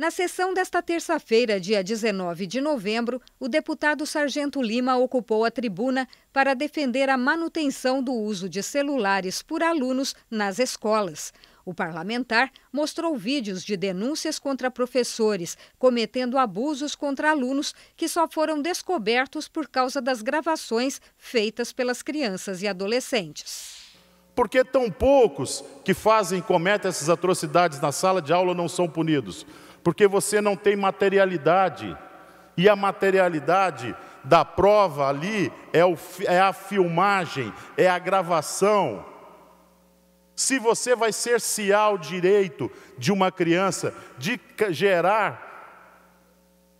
Na sessão desta terça-feira, dia 19 de novembro, o deputado Sargento Lima ocupou a tribuna para defender a manutenção do uso de celulares por alunos nas escolas. O parlamentar mostrou vídeos de denúncias contra professores cometendo abusos contra alunos que só foram descobertos por causa das gravações feitas pelas crianças e adolescentes. Por que tão poucos que fazem e cometem essas atrocidades na sala de aula não são punidos? porque você não tem materialidade. E a materialidade da prova ali é, o, é a filmagem, é a gravação. Se você vai cercear o direito de uma criança de gerar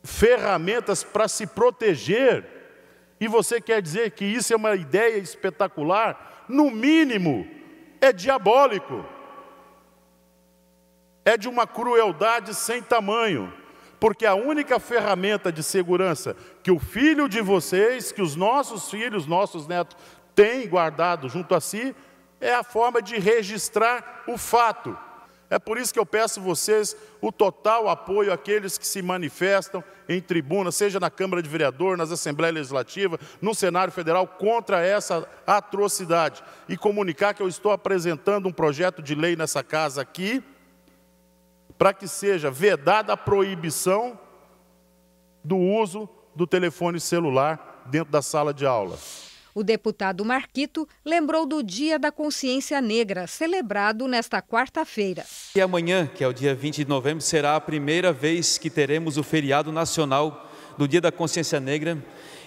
ferramentas para se proteger, e você quer dizer que isso é uma ideia espetacular, no mínimo é diabólico é de uma crueldade sem tamanho, porque a única ferramenta de segurança que o filho de vocês, que os nossos filhos, nossos netos têm guardado junto a si, é a forma de registrar o fato. É por isso que eu peço vocês o total apoio àqueles que se manifestam em tribuna, seja na Câmara de Vereador, nas Assembleias Legislativas, no Senado Federal, contra essa atrocidade. E comunicar que eu estou apresentando um projeto de lei nessa casa aqui, para que seja vedada a proibição do uso do telefone celular dentro da sala de aula. O deputado Marquito lembrou do Dia da Consciência Negra, celebrado nesta quarta-feira. E amanhã, que é o dia 20 de novembro, será a primeira vez que teremos o feriado nacional do Dia da Consciência Negra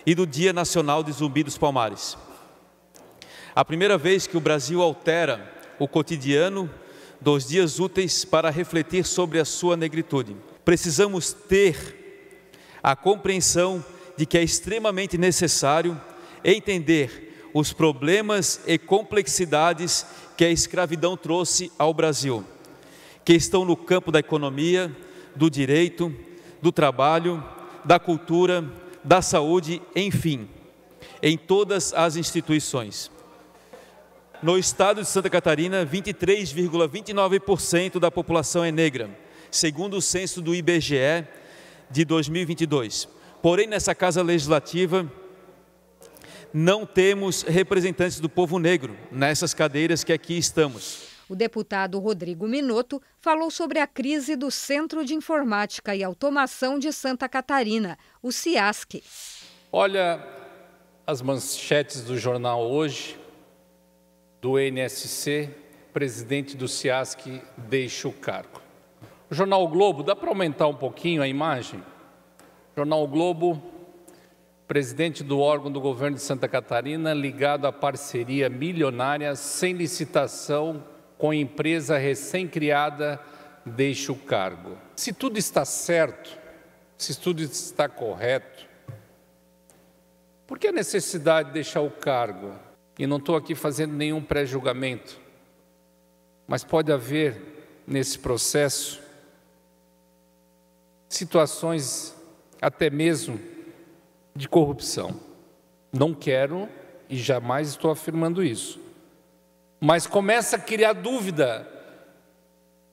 e do Dia Nacional de Zumbi dos Palmares. A primeira vez que o Brasil altera o cotidiano dos dias úteis para refletir sobre a sua negritude. Precisamos ter a compreensão de que é extremamente necessário entender os problemas e complexidades que a escravidão trouxe ao Brasil, que estão no campo da economia, do direito, do trabalho, da cultura, da saúde, enfim, em todas as instituições. No estado de Santa Catarina, 23,29% da população é negra, segundo o censo do IBGE de 2022. Porém, nessa casa legislativa, não temos representantes do povo negro nessas cadeiras que aqui estamos. O deputado Rodrigo Minotto falou sobre a crise do Centro de Informática e Automação de Santa Catarina, o CIASC. Olha as manchetes do jornal hoje do NSC, presidente do SIASC, deixa o cargo. O Jornal Globo, dá para aumentar um pouquinho a imagem? O Jornal Globo, presidente do órgão do governo de Santa Catarina, ligado à parceria milionária sem licitação com empresa recém-criada, deixa o cargo. Se tudo está certo, se tudo está correto, por que a necessidade de deixar o cargo? E não estou aqui fazendo nenhum pré-julgamento, mas pode haver nesse processo situações até mesmo de corrupção. Não quero e jamais estou afirmando isso. Mas começa a criar dúvida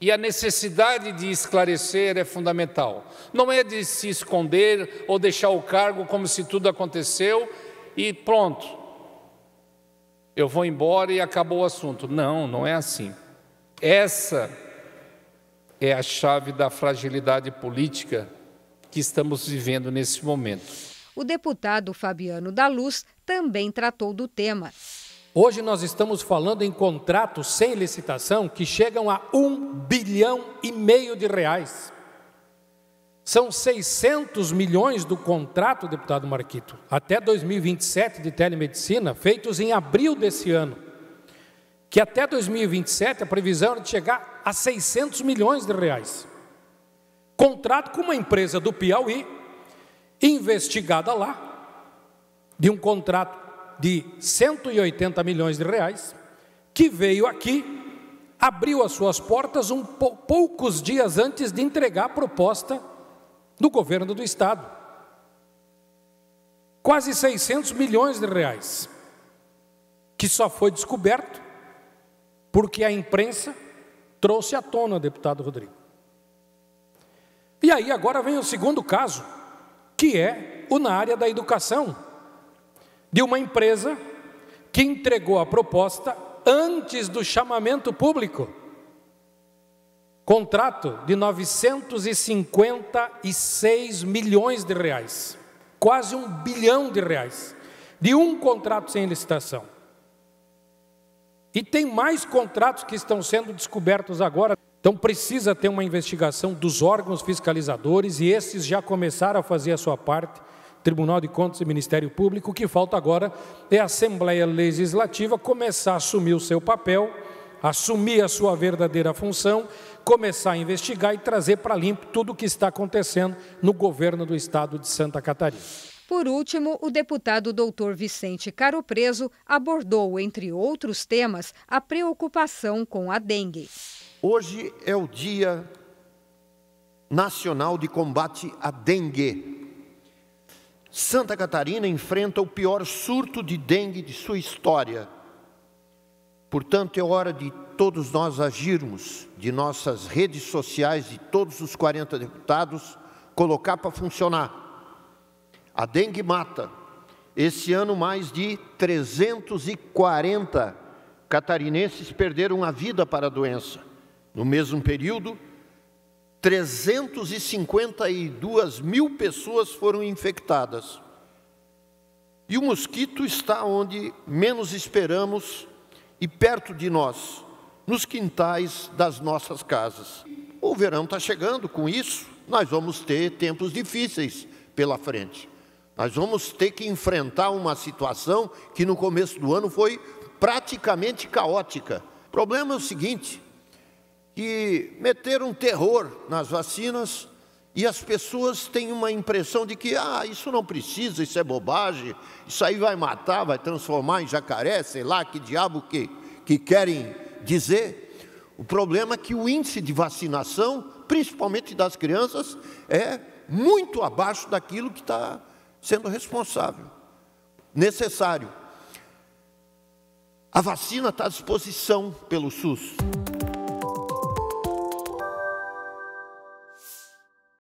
e a necessidade de esclarecer é fundamental. Não é de se esconder ou deixar o cargo como se tudo aconteceu e pronto eu vou embora e acabou o assunto. Não, não é assim. Essa é a chave da fragilidade política que estamos vivendo nesse momento. O deputado Fabiano da Luz também tratou do tema. Hoje nós estamos falando em contratos sem licitação que chegam a um bilhão e meio de reais. São 600 milhões do contrato, deputado Marquito, até 2027 de telemedicina, feitos em abril desse ano. Que até 2027 a previsão era de chegar a 600 milhões de reais. Contrato com uma empresa do Piauí, investigada lá, de um contrato de 180 milhões de reais, que veio aqui, abriu as suas portas um poucos dias antes de entregar a proposta do governo do Estado. Quase 600 milhões de reais, que só foi descoberto porque a imprensa trouxe à tona, deputado Rodrigo. E aí agora vem o segundo caso, que é o na área da educação, de uma empresa que entregou a proposta antes do chamamento público. Contrato de 956 milhões de reais, quase um bilhão de reais, de um contrato sem licitação. E tem mais contratos que estão sendo descobertos agora. Então precisa ter uma investigação dos órgãos fiscalizadores e esses já começaram a fazer a sua parte, Tribunal de Contas e Ministério Público. O que falta agora é a Assembleia Legislativa começar a assumir o seu papel assumir a sua verdadeira função, começar a investigar e trazer para limpo tudo o que está acontecendo no governo do estado de Santa Catarina. Por último, o deputado doutor Vicente Caro Preso abordou, entre outros temas, a preocupação com a dengue. Hoje é o Dia Nacional de Combate à Dengue. Santa Catarina enfrenta o pior surto de dengue de sua história. Portanto, é hora de todos nós agirmos, de nossas redes sociais, de todos os 40 deputados, colocar para funcionar. A dengue mata. Esse ano, mais de 340 catarinenses perderam a vida para a doença. No mesmo período, 352 mil pessoas foram infectadas. E o mosquito está onde menos esperamos e perto de nós, nos quintais das nossas casas. O verão está chegando, com isso, nós vamos ter tempos difíceis pela frente. Nós vamos ter que enfrentar uma situação que no começo do ano foi praticamente caótica. O problema é o seguinte: que meteram terror nas vacinas, e as pessoas têm uma impressão de que, ah, isso não precisa, isso é bobagem, isso aí vai matar, vai transformar em jacaré, sei lá, que diabo que, que querem dizer. O problema é que o índice de vacinação, principalmente das crianças, é muito abaixo daquilo que está sendo responsável, necessário. A vacina está à disposição pelo SUS.